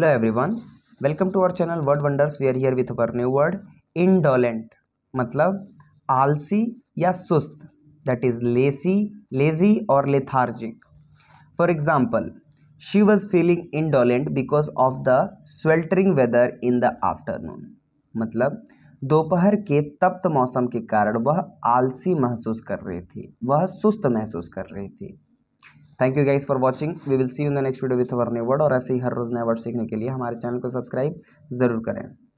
hello everyone welcome to our channel word wonders we are here with our new word indolent मतलब आलसी या सुस्त that is lazy lazy और lethargic for example she was feeling indolent because of the sweltering weather in the afternoon मतलब दोपहर के तप्त मौसम के कारण वह आलसी महसूस कर रही थी वह सुस्त महसूस कर रही थी thank you guys for watching we will see you in the next video with our new word और ऐसे ही हर रोज़ नए वर्ड सीखने के लिए हमारे चैनल को सब्सक्राइब ज़रूर करें